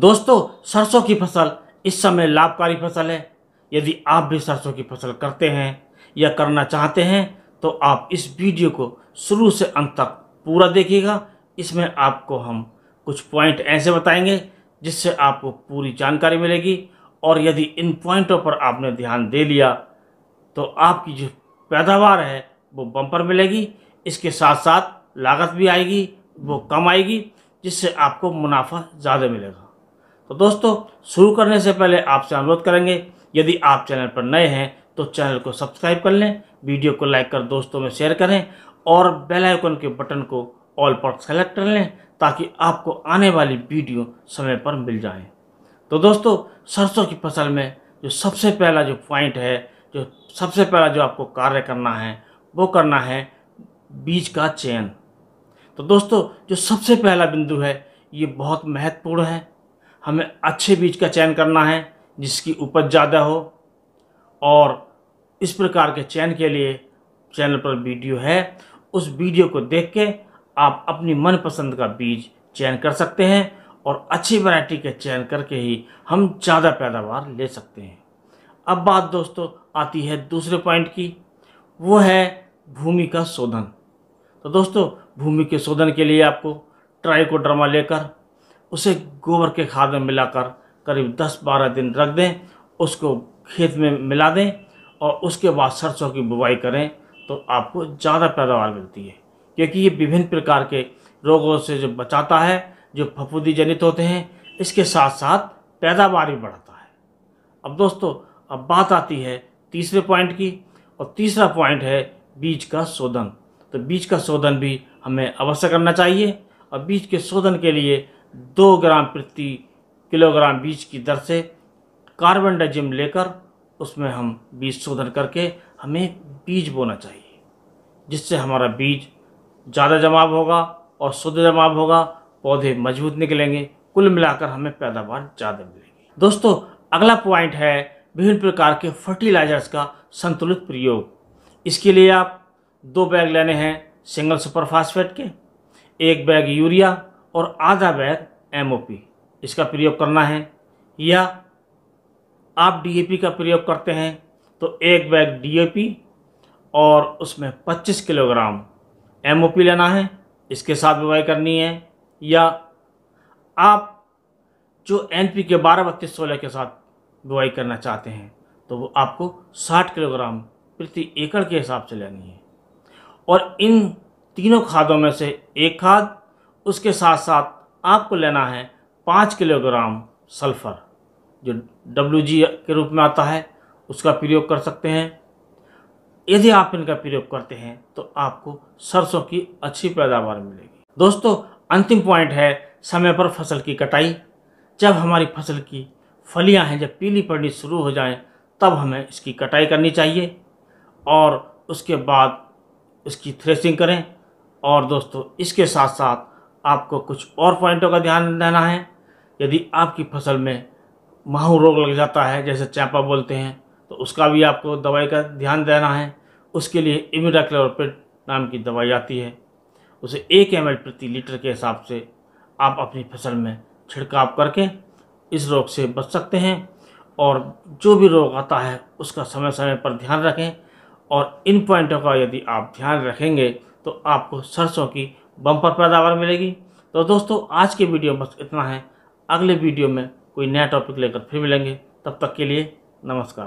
दोस्तों सरसों की फसल इस समय लाभकारी फसल है यदि आप भी सरसों की फसल करते हैं या करना चाहते हैं तो आप इस वीडियो को शुरू से अंत तक पूरा देखिएगा इसमें आपको हम कुछ पॉइंट ऐसे बताएंगे जिससे आपको पूरी जानकारी मिलेगी और यदि इन पॉइंटों पर आपने ध्यान दे लिया तो आपकी जो पैदावार है वो बम्पर मिलेगी इसके साथ साथ लागत भी आएगी वो कम आएगी जिससे आपको मुनाफा ज़्यादा मिलेगा तो दोस्तों शुरू करने से पहले आपसे अनुरोध करेंगे यदि आप चैनल पर नए हैं तो चैनल को सब्सक्राइब कर लें वीडियो को लाइक कर दोस्तों में शेयर करें और बेल आइकन के बटन को ऑल पर सेलेक्ट कर लें ताकि आपको आने वाली वीडियो समय पर मिल जाए तो दोस्तों सरसों की फसल में जो सबसे पहला जो पॉइंट है जो सबसे पहला जो आपको कार्य करना है वो करना है बीज का चयन तो दोस्तों जो सबसे पहला बिंदु है ये बहुत महत्वपूर्ण है हमें अच्छे बीज का चयन करना है जिसकी उपज ज़्यादा हो और इस प्रकार के चयन के लिए चैनल पर वीडियो है उस वीडियो को देख के आप अपनी मनपसंद का बीज चयन कर सकते हैं और अच्छी वैरायटी के चयन करके ही हम ज़्यादा पैदावार ले सकते हैं अब बात दोस्तों आती है दूसरे पॉइंट की वो है भूमि का शोधन तो दोस्तों भूमि के शोधन के लिए आपको ट्राइकोड्रमा लेकर उसे गोबर के खाद में मिलाकर करीब 10-12 दिन रख दें उसको खेत में मिला दें और उसके बाद सरसों की बुवाई करें तो आपको ज़्यादा पैदावार मिलती है क्योंकि ये विभिन्न प्रकार के रोगों से जो बचाता है जो फफूदी जनित होते हैं इसके साथ साथ पैदावार भी बढ़ाता है अब दोस्तों अब बात आती है तीसरे पॉइंट की और तीसरा पॉइंट है बीज का शोधन तो बीज का शोधन भी हमें अवश्य करना चाहिए और बीज के शोधन के लिए दो ग्राम प्रति किलोग्राम बीज की दर से कार्बन डाइजिम लेकर उसमें हम बीज शोधन करके हमें बीज बोना चाहिए जिससे हमारा बीज ज़्यादा जमाव होगा और शुद्ध जमाव होगा पौधे मजबूत निकलेंगे कुल मिलाकर हमें पैदावार ज़्यादा मिलेगी दोस्तों अगला पॉइंट है विभिन्न प्रकार के फर्टिलाइजर्स का संतुलित प्रयोग इसके लिए आप दो बैग लेने हैं सिंगल सुपर फास्फेट के एक बैग यूरिया और आधा बैग एम इसका प्रयोग करना है या आप डी का प्रयोग करते हैं तो एक बैग डी और उसमें 25 किलोग्राम एम लेना है इसके साथ बुवाई करनी है या आप जो पी के बारह बत्तीस सोलह के साथ बुवाई करना चाहते हैं तो वो आपको साठ किलोग्राम प्रति एकड़ के हिसाब से लेनी है और इन तीनों खादों में से एक खाद उसके साथ साथ आपको लेना है पाँच किलोग्राम सल्फ़र जो डब्ल्यू के रूप में आता है उसका प्रयोग कर सकते हैं यदि आप इनका प्रयोग करते हैं तो आपको सरसों की अच्छी पैदावार मिलेगी दोस्तों अंतिम पॉइंट है समय पर फसल की कटाई जब हमारी फसल की फलियां हैं जब पीली पड़नी शुरू हो जाएं तब हमें इसकी कटाई करनी चाहिए और उसके बाद इसकी थ्रेसिंग करें और दोस्तों इसके साथ साथ आपको कुछ और पॉइंटों का ध्यान देना है यदि आपकी फसल में माहू रोग लग जाता है जैसे चैपा बोलते हैं तो उसका भी आपको दवाई का ध्यान देना है उसके लिए इमिडाक्लोरपिड नाम की दवाई आती है उसे एक एम प्रति लीटर के हिसाब से आप अपनी फसल में छिड़काव करके इस रोग से बच सकते हैं और जो भी रोग आता है उसका समय समय पर ध्यान रखें और इन पॉइंटों का यदि आप ध्यान रखेंगे तो आपको सरसों की बम्पर पैदावार मिलेगी तो दोस्तों आज के वीडियो में बस इतना है अगले वीडियो में कोई नया टॉपिक लेकर फिर मिलेंगे तब तक के लिए नमस्कार